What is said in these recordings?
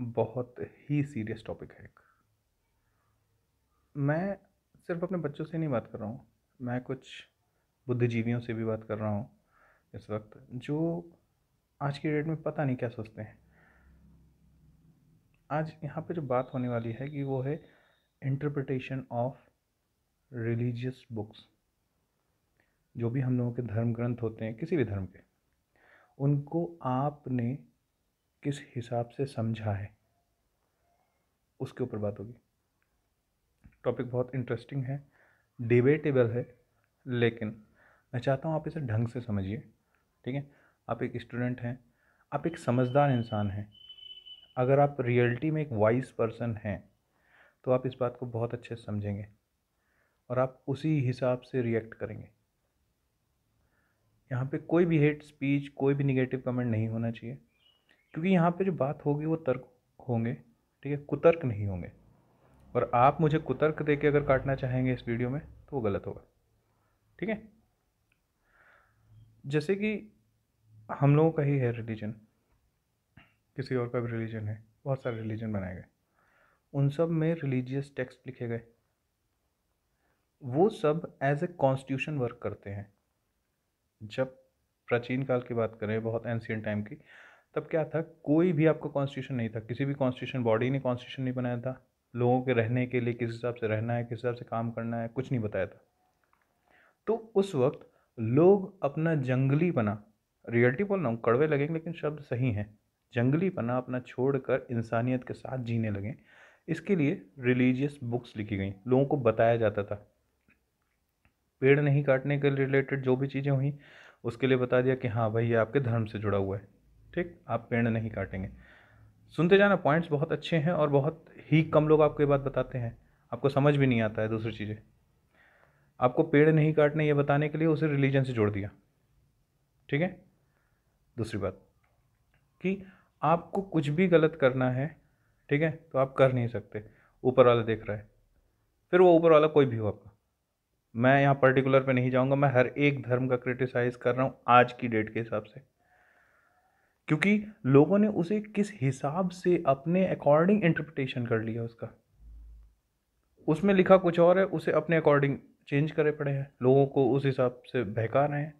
बहुत ही serious topic है एक मैं सिर्फ अपने बच्चों से नहीं बात कर रहा हूँ मैं कुछ बुद्धिजीवियों से भी बात कर रहा हूँ इस वक्त जो आज की डेट में पता नहीं क्या सोचते हैं आज यहाँ पे जो बात होने वाली है कि वो है इंटरप्रटेशन ऑफ रिलीजियस बुक्स जो भी हम लोगों के धर्म ग्रंथ होते हैं किसी भी धर्म के उनको आपने किस हिसाब से समझा है उसके ऊपर बात होगी टॉपिक बहुत इंटरेस्टिंग है डिबेटेबल है लेकिन मैं चाहता हूँ आप इसे ढंग से समझिए ठीक है आप एक स्टूडेंट हैं आप एक समझदार इंसान हैं अगर आप रियलिटी में एक वाइज पर्सन हैं तो आप इस बात को बहुत अच्छे से समझेंगे और आप उसी हिसाब से रिएक्ट करेंगे यहाँ पे कोई भी हेट स्पीच कोई भी निगेटिव कमेंट नहीं होना चाहिए क्योंकि यहाँ पे जो बात होगी वो तर्क होंगे ठीक है कुतर्क नहीं होंगे और आप मुझे कुतर्क दे के अगर काटना चाहेंगे इस वीडियो में तो वो गलत होगा ठीक है जैसे कि हम लोगों का ही है रिलीजन किसी और का भी रिलीजन है बहुत सारे रिलीजन बनाए गए उन सब में रिलीजियस टेक्स्ट लिखे गए वो सब एज ए कॉन्स्टिट्यूशन वर्क करते हैं जब प्राचीन काल की बात करें बहुत एंशियन टाइम की तब क्या था कोई भी आपका कॉन्स्टिट्यूशन नहीं था किसी भी कॉन्स्टिट्यूशन बॉडी ने कॉन्स्टिट्यूशन नहीं बनाया था लोगों के रहने के लिए किस हिसाब से रहना है किस हिसाब से काम करना है कुछ नहीं बताया था तो उस वक्त लोग अपना जंगली बना रियलिटी बोल रहा हूँ कड़वे लगेंगे लेकिन शब्द सही हैं जंगली बना अपना छोड़ कर इंसानियत के साथ जीने लगे इसके लिए रिलीजियस बुक्स लिखी गई लोगों को बताया जाता था पेड़ नहीं काटने के रिलेटेड जो भी चीज़ें हुई उसके लिए बता दिया कि हाँ भाई ये आपके धर्म से जुड़ा हुआ है ठीक आप पेड़ नहीं काटेंगे सुनते जाना पॉइंट्स बहुत अच्छे हैं और बहुत ही कम लोग आपको ये बात बताते हैं आपको समझ भी नहीं आता है दूसरी चीज़ें आपको पेड़ नहीं काटने ये बताने के लिए उसे रिलीजन से जोड़ दिया ठीक है दूसरी बात कि आपको कुछ भी गलत करना है ठीक है तो आप कर नहीं सकते ऊपर वाला देख रहा है फिर वो ऊपर वाला कोई भी हो आपका मैं यहाँ पर्टिकुलर पे नहीं जाऊँगा मैं हर एक धर्म का क्रिटिसाइज़ कर रहा हूँ आज की डेट के हिसाब से क्योंकि लोगों ने उसे किस हिसाब से अपने अकॉर्डिंग इंटरप्रटेशन कर लिया उसका उसमें लिखा कुछ और है उसे अपने अकॉर्डिंग चेंज करे पड़े हैं लोगों को उस हिसाब से बहका रहे हैं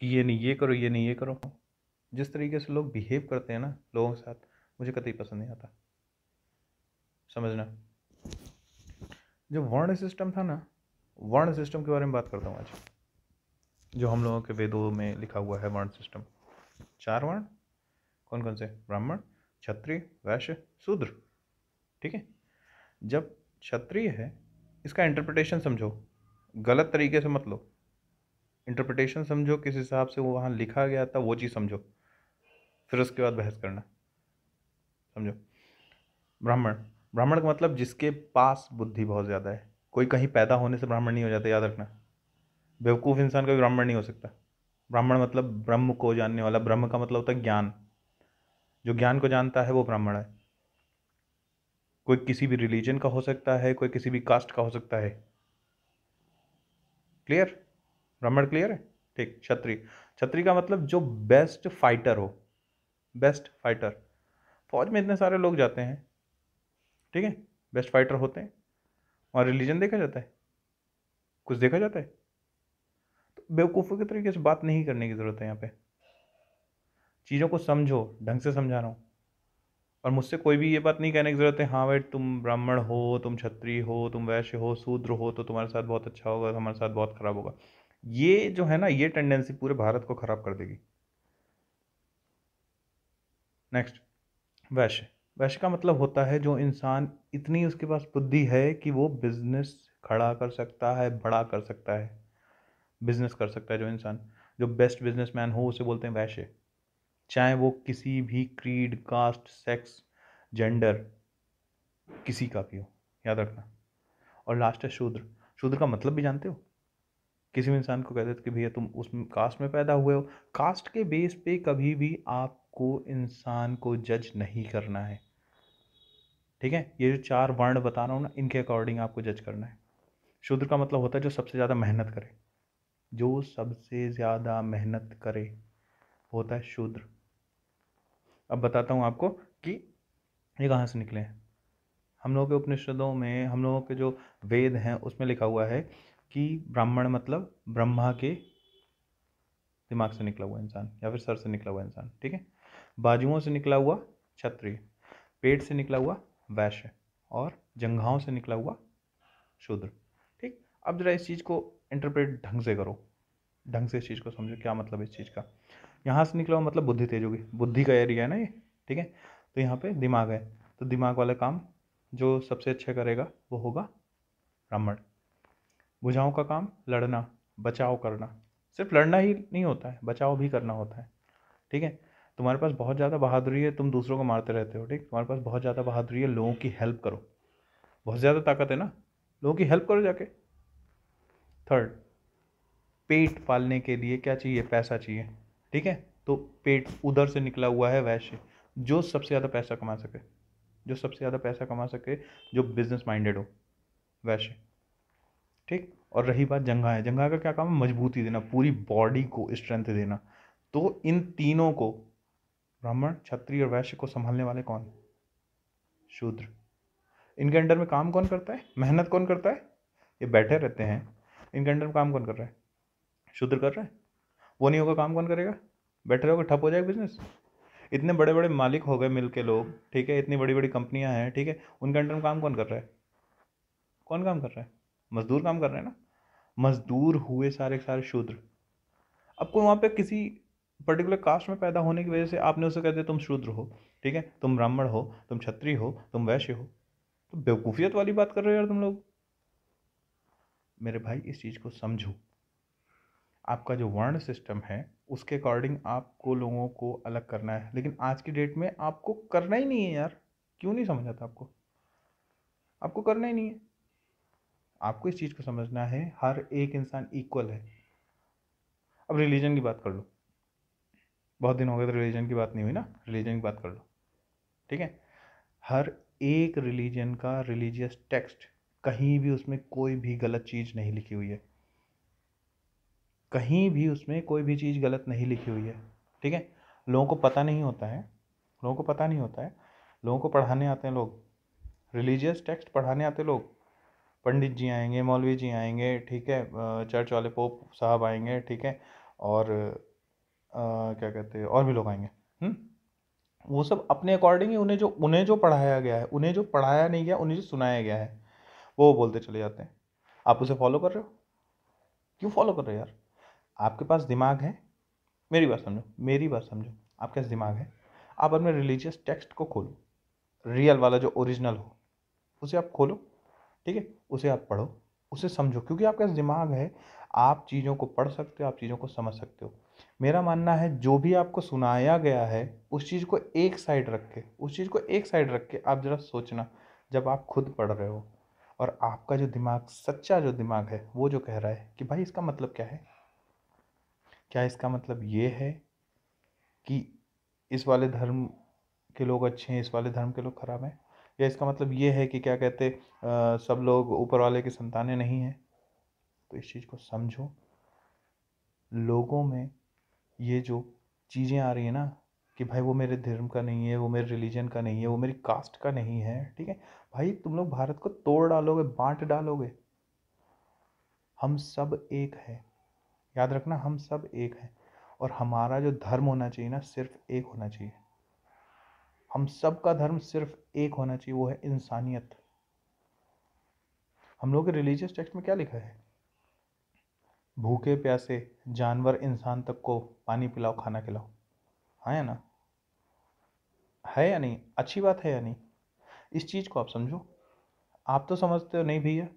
कि ये नहीं ये करो ये नहीं ये करो जिस तरीके से लोग बिहेव करते हैं ना लोगों के साथ मुझे कतई पसंद नहीं आता समझना जो वर्ण सिस्टम था ना वर्ण सिस्टम के बारे में बात करता हूँ आज जो हम लोगों के वेदों में लिखा हुआ है वर्ण सिस्टम चार वर्ण कौन कौन से ब्राह्मण क्षत्रिय वैश्य शूद्र ठीक है जब क्षत्रिय है इसका इंटरप्रिटेशन समझो गलत तरीके से मत लो इंटरप्रिटेशन समझो किस हिसाब से वो वहाँ लिखा गया था वो चीज़ समझो फिर उसके बाद बहस करना समझो ब्राह्मण ब्राह्मण का मतलब जिसके पास बुद्धि बहुत ज़्यादा है कोई कहीं पैदा होने से ब्राह्मण नहीं हो जाता याद रखना बेवकूफ़ इंसान का भी ब्राह्मण नहीं हो सकता ब्राह्मण मतलब ब्रह्म को जानने वाला ब्रह्म का मतलब होता है ज्ञान जो ज्ञान को जानता है वो ब्राह्मण है कोई किसी भी रिलीजन का हो सकता है कोई किसी भी कास्ट का हो सकता है क्लियर ब्राह्मण क्लियर है ठीक छत्री छत्री का मतलब जो बेस्ट फाइटर हो बेस्ट फाइटर फौज में इतने सारे लोग जाते हैं ठीक है बेस्ट फाइटर होते हैं और रिलीजन देखा जाता है कुछ देखा जाता है बेवकूफ़ों के तरीके से बात नहीं करने की ज़रूरत है यहाँ पे चीज़ों को समझो ढंग से समझा रहा हूँ और मुझसे कोई भी ये बात नहीं कहने की ज़रूरत है हाँ भाई तुम ब्राह्मण हो तुम क्षत्रिय हो तुम वैश्य हो शूद्र हो तो तुम्हारे साथ बहुत अच्छा होगा हमारे साथ बहुत ख़राब होगा ये जो है ना ये टेंडेंसी पूरे भारत को ख़राब कर देगी नेक्स्ट वैश्य वैश्य का मतलब होता है जो इंसान इतनी उसके पास बुद्धि है कि वो बिजनेस खड़ा कर सकता है बड़ा कर सकता है बिजनेस कर सकता है जो इंसान जो बेस्ट मैन हो उसे बोलते हैं वैश्य चाहे वो किसी भी क्रीड कास्ट सेक्स जेंडर किसी का भी हो याद रखना और लास्ट है शूद्र शूद्र का मतलब भी जानते हो किसी भी इंसान को कहते थे कि भैया तुम उस कास्ट में पैदा हुए हो कास्ट के बेस पे कभी भी आपको इंसान को जज नहीं करना है ठीक है ये जो चार वर्ण बता रहा हूँ ना इनके अकॉर्डिंग आपको जज करना है शूद्र का मतलब होता है जो सबसे ज़्यादा मेहनत करे जो सबसे ज़्यादा मेहनत करे होता है शूद्र अब बताता हूँ आपको कि ये कहाँ से निकले हैं हम लोगों के उपनिषदों में हम लोगों के जो वेद हैं उसमें लिखा हुआ है कि ब्राह्मण मतलब ब्रह्मा के दिमाग से निकला हुआ इंसान या फिर सर से निकला हुआ इंसान ठीक है बाजुओं से निकला हुआ क्षत्रिय पेट से निकला हुआ वैश्य और जंघाओं से निकला हुआ शूद्र ठीक अब ज़रा इस चीज़ को इंटरप्रेट ढंग से करो ढंग से इस चीज़ को समझो क्या मतलब इस चीज़ का यहाँ से निकला मतलब बुद्धि तेज होगी बुद्धि का एरिया है ना ये ठीक है तो यहाँ पे दिमाग है तो दिमाग वाला काम जो सबसे अच्छा करेगा वो होगा ब्राह्मण बुझाओं का काम लड़ना बचाव करना सिर्फ लड़ना ही नहीं होता है बचाव भी करना होता है ठीक है तुम्हारे पास बहुत ज़्यादा बहादुरी है तुम दूसरों को मारते रहते हो ठीक तुम्हारे पास बहुत ज़्यादा बहादुरी है लोगों की हेल्प करो बहुत ज़्यादा ताकत है ना लोगों की हेल्प करो जाके थर्ड पेट पालने के लिए क्या चाहिए पैसा चाहिए ठीक है तो पेट उधर से निकला हुआ है वैश्य जो सबसे ज़्यादा पैसा कमा सके जो सबसे ज़्यादा पैसा कमा सके जो बिजनेस माइंडेड हो वैश्य ठीक और रही बात जंगा है जंगा का क्या काम है मजबूती देना पूरी बॉडी को स्ट्रेंथ देना तो इन तीनों को ब्राह्मण क्षत्रिय और वैश्य को संभालने वाले कौन शूद्र इनके अंडर में काम कौन करता है मेहनत कौन करता है ये बैठे रहते हैं इनके अंडर में काम कौन कर रहा है शुद्र कर रहा है वो नहीं होगा काम कौन करेगा बैठे रहोगे ठप हो जाएगा बिजनेस इतने बड़े बड़े मालिक हो गए मिल के लोग ठीक है इतनी बड़ी बड़ी कंपनियां हैं ठीक है उनके अंडर काम कौन कर रहा है कौन काम कर रहा है मजदूर काम कर रहे हैं ना मजदूर हुए सारे सारे शूद्र अब कोई वहाँ पे किसी पर्टिकुलर कास्ट में पैदा होने की वजह से आपने उसे कह दिया तुम शूद्र हो ठीक है तुम ब्राह्मण हो तुम क्षत्रिय हो तुम वैश्य हो तो बेवकूफ़ियत वाली बात कर रहे हो यार तुम लोग मेरे भाई इस चीज़ को समझो आपका जो वर्ण सिस्टम है उसके अकॉर्डिंग आपको लोगों को अलग करना है लेकिन आज की डेट में आपको करना ही नहीं है यार क्यों नहीं समझ आता आपको आपको करना ही नहीं है आपको इस चीज़ को समझना है हर एक इंसान इक्वल है अब रिलीजन की बात कर लो बहुत दिन हो गए तो रिलीजन की बात नहीं हुई ना रिलीजन की बात कर लो ठीक है हर एक रिलीजन का रिलीजियस टेक्स्ट कहीं भी उसमें कोई भी गलत चीज़ नहीं लिखी हुई है कहीं भी उसमें कोई भी चीज़ गलत नहीं लिखी हुई है ठीक है लोगों को पता नहीं होता है लोगों को पता नहीं होता है लोगों को पढ़ाने आते हैं लोग रिलीजियस टेक्स्ट पढ़ाने आते लोग पंडित जी आएंगे मौलवी जी आएंगे ठीक है चर्च वाले पोप साहब आएंगे ठीक है और आ, क्या कहते हैं और भी लोग आएंगे हुँ? वो सब अपने अकॉर्डिंग ही उन्हें जो उन्हें जो पढ़ाया गया है उन्हें जो पढ़ाया नहीं गया उन्हें जो सुनाया गया है वो बोलते चले जाते हैं आप उसे फॉलो कर रहे हो क्यों फॉलो कर रहे हो यार आपके पास दिमाग है मेरी बात समझो मेरी बात समझो आपके पास दिमाग है आप अपने रिलीजियस टेक्स्ट को खोलो रियल वाला जो ओरिजिनल हो उसे आप खोलो ठीक है उसे आप पढ़ो उसे समझो क्योंकि आपके पास दिमाग है आप चीज़ों को पढ़ सकते हो आप चीज़ों को समझ सकते हो मेरा मानना है जो भी आपको सुनाया गया है उस चीज़ को एक साइड रख के उस चीज़ को एक साइड रख के आप ज़रा सोचना जब आप खुद पढ़ रहे हो और आपका जो दिमाग सच्चा जो दिमाग है वो जो कह रहा है कि भाई इसका मतलब क्या है क्या इसका मतलब ये है कि इस वाले धर्म के लोग अच्छे हैं इस वाले धर्म के लोग ख़राब हैं या इसका मतलब ये है कि क्या कहते आ, सब लोग ऊपर वाले के संतानें नहीं हैं तो इस चीज़ को समझो लोगों में ये जो चीज़ें आ रही हैं ना कि भाई वो मेरे धर्म का नहीं है वो मेरे रिलीजन का नहीं है वो मेरी कास्ट का नहीं है ठीक है भाई तुम लोग भारत को तोड़ डालोगे बांट डालोगे हम सब एक है याद रखना हम सब एक हैं और हमारा जो धर्म होना चाहिए ना सिर्फ एक होना चाहिए हम सब का धर्म सिर्फ एक होना चाहिए वो है इंसानियत हम लोग के रिलीजियस टेक्स्ट में क्या लिखा है भूखे प्यासे जानवर इंसान तक को पानी पिलाओ खाना खिलाओ हाँ या ना है या नहीं अच्छी बात है या नहीं इस चीज़ को आप समझो आप तो समझते हो नहीं भैया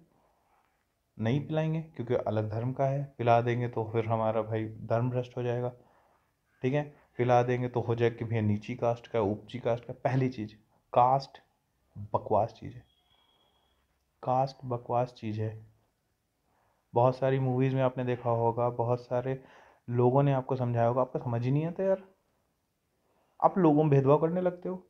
नहीं पिलाएंगे क्योंकि अलग धर्म का है पिला देंगे तो फिर हमारा भाई धर्म भ्रष्ट हो जाएगा ठीक है पिला देंगे तो हो जाएगा कि भैया नीची कास्ट का ऊपची कास्ट का पहली चीज़ कास्ट बकवास चीज़ है कास्ट बकवास चीज़ है बहुत सारी मूवीज़ में आपने देखा होगा बहुत सारे लोगों ने आपको समझाया होगा आपको समझ ही नहीं आता यार आप लोगों में भेदभाव करने लगते हो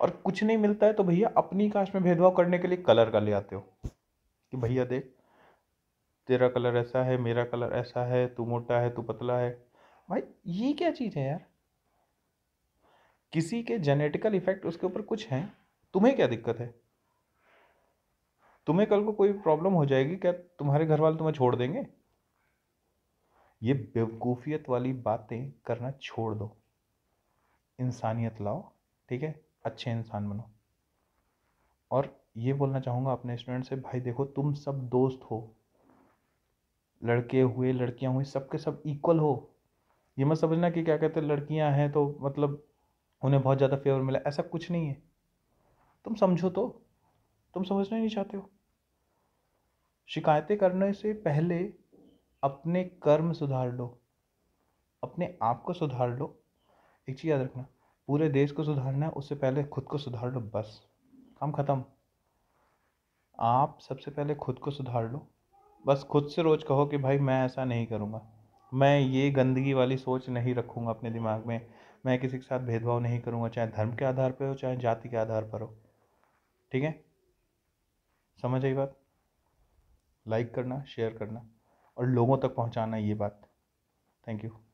और कुछ नहीं मिलता है तो भैया अपनी कास्ट में भेदभाव करने के लिए कलर का ले आते हो कि भैया देख तेरा कलर ऐसा है मेरा कलर ऐसा है तू मोटा है तू पतला है भाई ये क्या चीज़ है यार किसी के जेनेटिकल इफेक्ट उसके ऊपर कुछ है तुम्हें क्या दिक्कत है तुम्हें कल को कोई प्रॉब्लम हो जाएगी क्या तुम्हारे घर वाले तुम्हें छोड़ देंगे ये बेवकूफ़ियत वाली बातें करना छोड़ दो इंसानियत लाओ ठीक है अच्छे इंसान बनो और ये बोलना चाहूँगा अपने स्टूडेंट से भाई देखो तुम सब दोस्त हो लड़के हुए लड़कियां हुई सब के सब इक्वल हो ये मत समझना कि क्या कहते हैं लड़कियां हैं तो मतलब उन्हें बहुत ज़्यादा फेवर मिला ऐसा कुछ नहीं है तुम समझो तो तुम समझना नहीं चाहते हो शिकायतें करने से पहले अपने कर्म सुधार लो अपने आप को सुधार लो एक चीज़ याद रखना पूरे देश को सुधारना है उससे पहले खुद को सुधार लो बस काम ख़त्म आप सबसे पहले खुद को सुधार लो बस खुद से रोज़ कहो कि भाई मैं ऐसा नहीं करूँगा मैं ये गंदगी वाली सोच नहीं रखूँगा अपने दिमाग में मैं किसी के साथ भेदभाव नहीं करूँगा चाहे धर्म के आधार पर हो चाहे जाति के आधार पर हो ठीक है समझ आई बात लाइक करना शेयर करना और लोगों तक पहुँचाना ये बात थैंक यू